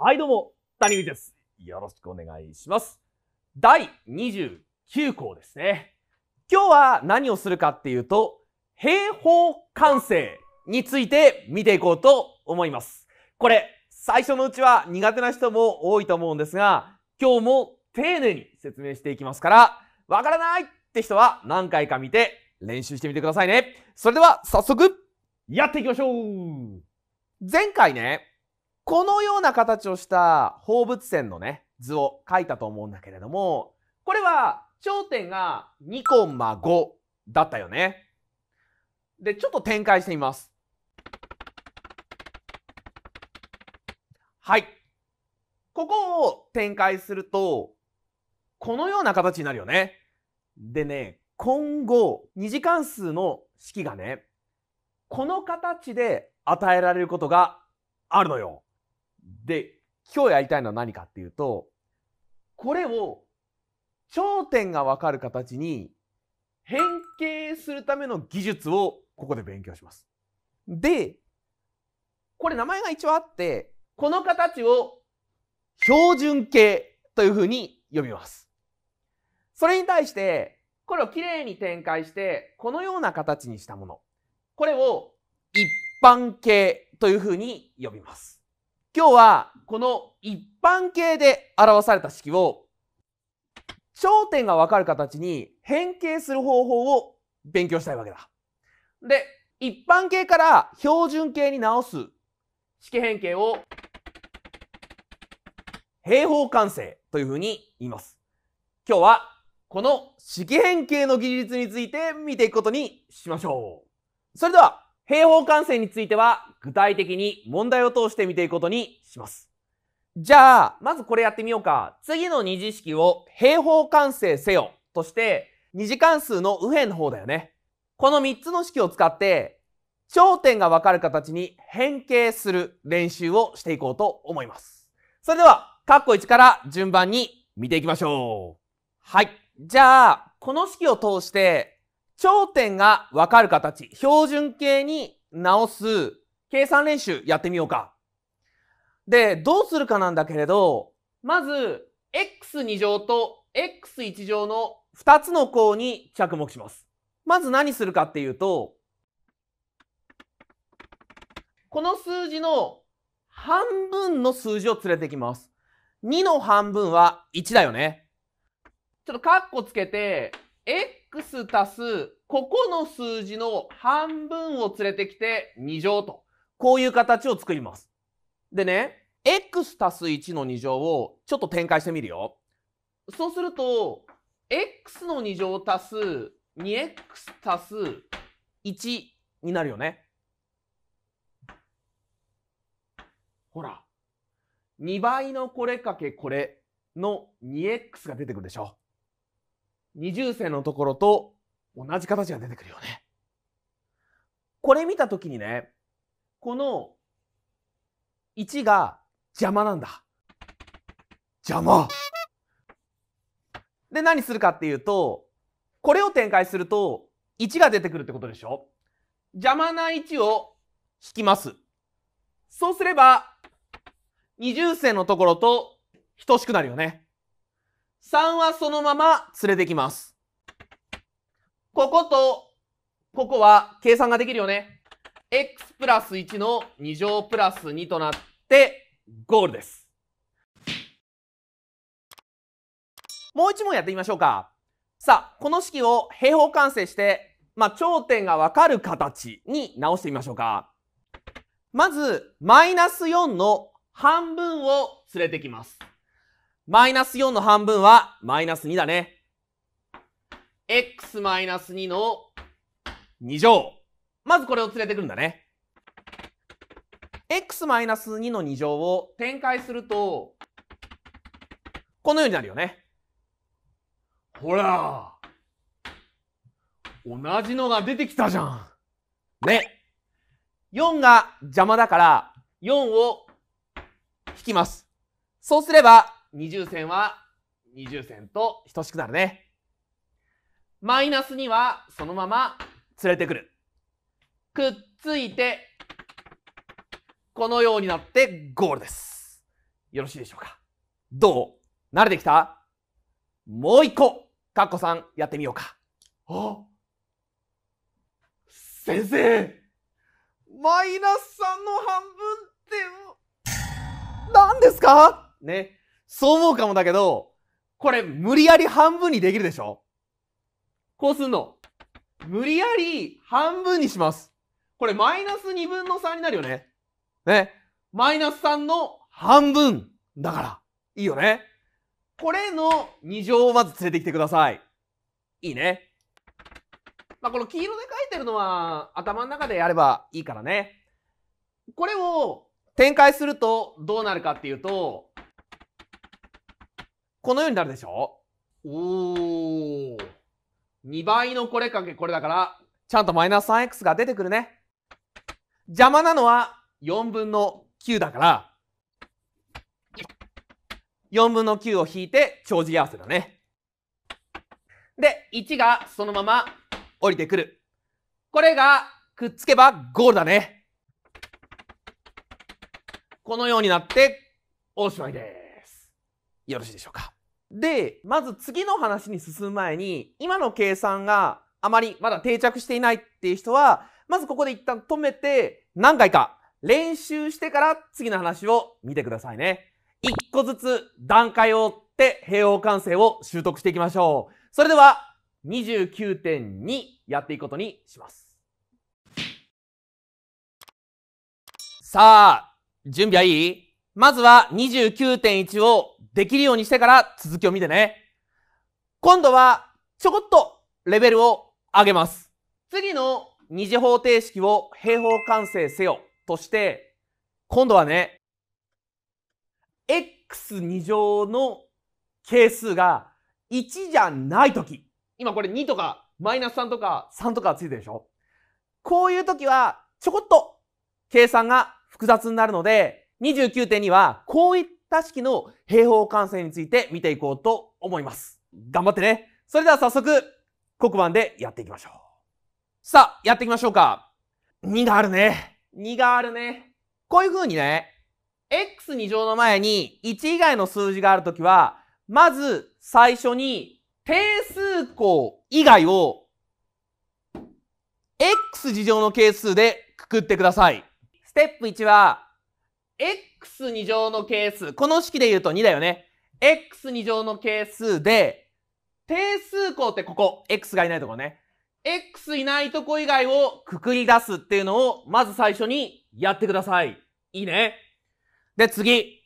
はいどうも、谷口です。よろしくお願いします。第29項ですね。今日は何をするかっていうと、平方完成について見ていこうと思います。これ、最初のうちは苦手な人も多いと思うんですが、今日も丁寧に説明していきますから、わからないって人は何回か見て練習してみてくださいね。それでは早速、やっていきましょう前回ね、このような形をした放物線のね、図を書いたと思うんだけれども、これは頂点が2コンマ5だったよね。で、ちょっと展開してみます。はい。ここを展開すると、このような形になるよね。でね、今後、二次関数の式がね、この形で与えられることがあるのよ。で、今日やりたいのは何かっていうと、これを頂点がわかる形に変形するための技術をここで勉強します。で、これ名前が一応あって、この形を標準形というふうに呼びます。それに対して、これをきれいに展開して、このような形にしたもの。これを一般形というふうに呼びます。今日はこの一般形で表された式を頂点がわかる形に変形する方法を勉強したいわけだ。で、一般形から標準形に直す式変形を平方完成というふうに言います。今日はこの式変形の技術について見ていくことにしましょう。それでは平方完成については具体的に問題を通して見ていくことにします。じゃあ、まずこれやってみようか。次の二次式を平方完成せよとして、二次関数の右辺の方だよね。この3つの式を使って、頂点がわかる形に変形する練習をしていこうと思います。それでは、カッコ1から順番に見ていきましょう。はい。じゃあ、この式を通して頂点がわかる形、標準形に直す計算練習やってみようか。で、どうするかなんだけれど、まず、x2 乗と x1 乗の2つの項に着目します。まず何するかっていうと、この数字の半分の数字を連れてきます。2の半分は1だよね。ちょっとカッコつけて、x 足す、ここの数字の半分を連れてきて2乗と。こういう形を作ります。でね、x 足す1の2乗をちょっと展開してみるよ。そうすると、x の2乗足す 2x 足す1になるよね。ほら、2倍のこれかけこれの 2x が出てくるでしょ。二重線のところと同じ形が出てくるよね。これ見たときにね、この1が邪魔なんだ。邪魔で、何するかっていうと、これを展開すると1が出てくるってことでしょ邪魔な1を引きます。そうすれば、二重線のところと等しくなるよね。3はそのまま連れてきます。ここと、ここは計算ができるよね。x プラス1の2乗プラス2となって、ゴールです。もう一問やってみましょうか。さあ、この式を平方完成して、まあ、頂点がわかる形に直してみましょうか。まず、マイナス4の半分を連れてきます。マイナス4の半分はマイナス2だね。x マイナス2の2乗。まずこれを連れてくるんだね。x マイナス2の2乗を展開すると、このようになるよね。ほら同じのが出てきたじゃんね !4 が邪魔だから、4を引きます。そうすれば、二重線は二重線と等しくなるね。マイナス2はそのまま連れてくる。くっついて、このようになってゴールです。よろしいでしょうかどう慣れてきたもう一個、かっこさんやってみようか。あ先生マイナス3の半分って何ですかね。そう思うかもだけど、これ無理やり半分にできるでしょこうすんの。無理やり半分にします。これマイナス2分の3になるよね。ね。マイナス3の半分だから。いいよね。これの2乗をまず連れてきてください。いいね。まあ、この黄色で書いてるのは頭の中でやればいいからね。これを展開するとどうなるかっていうと、このようになるでしょおー。2倍のこれかけこれだから、ちゃんとマイナス 3x が出てくるね。邪魔なのは4分の9だから、4分の9を引いて長字合わせだね。で、1がそのまま降りてくる。これがくっつけばゴールだね。このようになっておしまいです。よろしいでしょうかで、まず次の話に進む前に、今の計算があまりまだ定着していないっていう人は、まずここで一旦止めて、何回か練習してから次の話を見てくださいね。一個ずつ段階を追って平方完成を習得していきましょう。それでは29.2やっていくことにします。さあ、準備はいいまずは29.1をできるようにしてから続きを見てね。今度はちょこっとレベルを上げます。次の二次方程式を平方完成せよとして、今度はね、x2 乗の係数が1じゃないとき。今これ2とかマイナス3とか3とかついてるでしょこういう時はちょこっと計算が複雑になるので、29.2はこういっ多式の平方完成について見ていこうと思います。頑張ってね。それでは早速、黒板でやっていきましょう。さあ、やっていきましょうか。2があるね。2があるね。こういう風にね、x2 乗の前に1以外の数字があるときは、まず最初に定数項以外を x 次乗の係数でくくってください。ステップ1は x2 乗の係数、この式で言うと2だよね。x2 乗の係数で、定数項ってここ、x がいないところね。x いないとこ以外をくくり出すっていうのを、まず最初にやってください。いいね。で、次。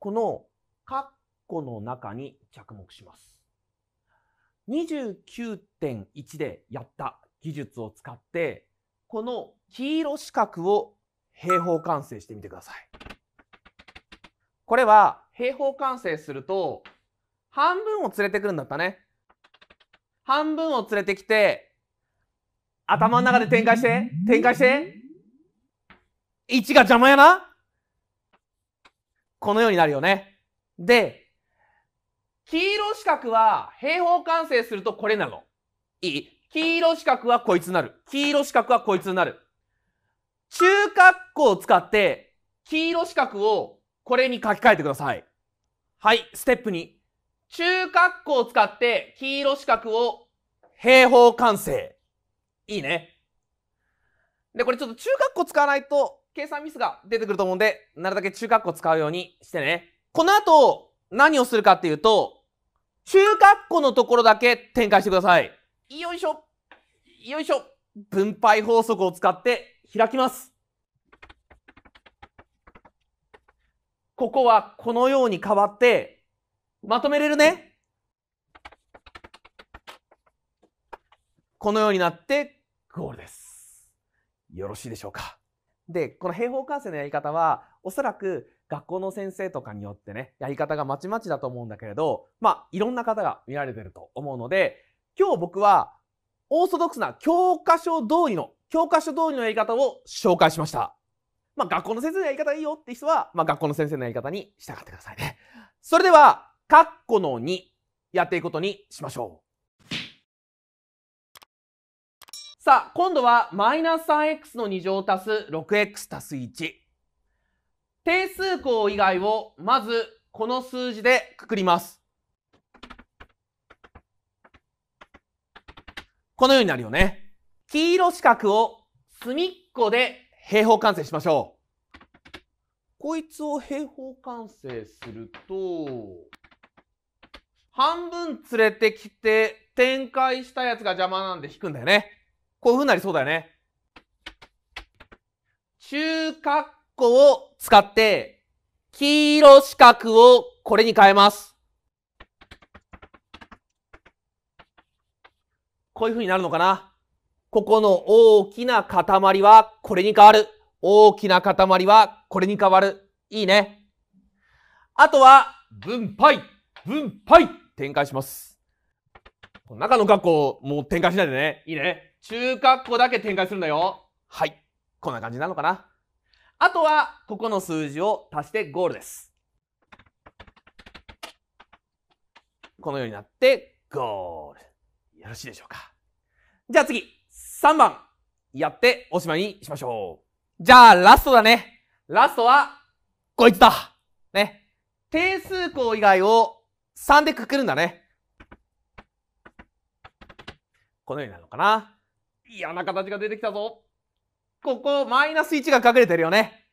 この、カッコの中に着目します。29.1でやった技術を使って、この黄色四角を平方完成してみてください。これは平方完成すると半分を連れてくるんだったね。半分を連れてきて頭の中で展開して展開して1が邪魔やなこのようになるよね。で黄色四角は平方完成するとこれなの。いい黄色四角はこいつになる。黄色四角はこいつになる。中括弧を使って黄色四角をこれに書き換えてください。はい、ステップ2。中括弧を使って黄色四角を平方完成。いいね。で、これちょっと中括弧使わないと計算ミスが出てくると思うんで、なるだけ中括弧使うようにしてね。この後、何をするかっていうと、中括弧のところだけ展開してください。よいしょ。よいしょ。分配法則を使って開きます。ここはこのように変わって、まとめれるね。このようになってゴールです。よろしいでしょうか。で、この平方完成のやり方は、おそらく学校の先生とかによってね、やり方がまちまちだと思うんだけれど、まあ、いろんな方が見られてると思うので、今日僕は、オーソドックスな教科書通りの教科書通りのやり方を紹介しました。まあ、学校の先生のやり方いいよって人は、まあ、学校の先生のやり方に従ってくださいね。それでは、カッコの2やっていくことにしましょう。さあ、今度はマイナス 3x の2乗足す 6x 足す1。定数項以外をまずこの数字でくくります。このようになるよね。黄色四角を隅っこで平方完成しましょう。こいつを平方完成すると、半分連れてきて展開したやつが邪魔なんで引くんだよね。こういう風になりそうだよね。中括弧を使って、黄色四角をこれに変えます。こういう風になるのかなここの大きな塊はこれに変わる。大きな塊はこれに変わる。いいね。あとは、分配。分配。展開します。この中の括弧もう展開しないでね。いいね。中括弧だけ展開するんだよ。はい。こんな感じなのかな。あとは、ここの数字を足してゴールです。このようになって、ゴール。よろしいでしょうか。じゃあ次。3番、やっておしまいにしましょう。じゃあ、ラストだね。ラストは、こいつだ。ね。定数項以外を3でくくるんだね。このようになるのかな。嫌な形が出てきたぞ。ここ、マイナス1が隠れてるよね。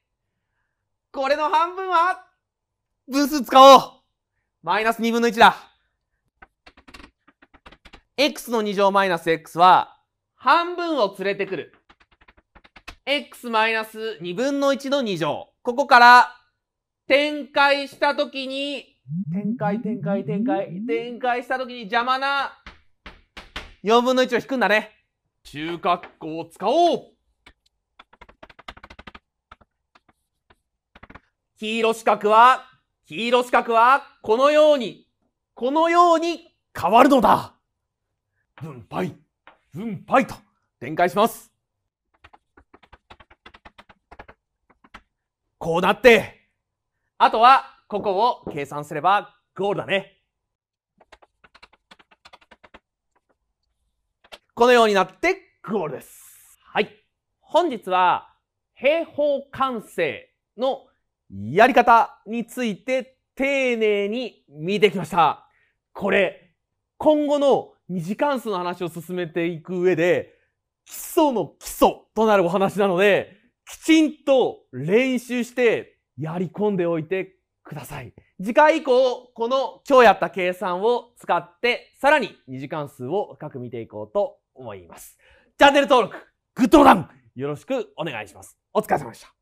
これの半分は、分数使おう。マイナス2分の1だ。x の2乗マイナス x は、半分を連れてくる。x-2 分の1の2乗。ここから展開したときに、展開、展開、展開、展開したときに邪魔な4分の1を引くんだね。中括弧を使おう黄色四角は、黄色四角は、このように、このように変わるのだ分配分配と展開します。こうなって、あとはここを計算すればゴールだね。このようになってゴールです。はい。本日は平方完成のやり方について丁寧に見てきました。これ、今後の二次関数の話を進めていく上で、基礎の基礎となるお話なので、きちんと練習してやり込んでおいてください。次回以降、この今日やった計算を使って、さらに二次関数を深く見ていこうと思います。チャンネル登録、グッドボタン、よろしくお願いします。お疲れ様でした。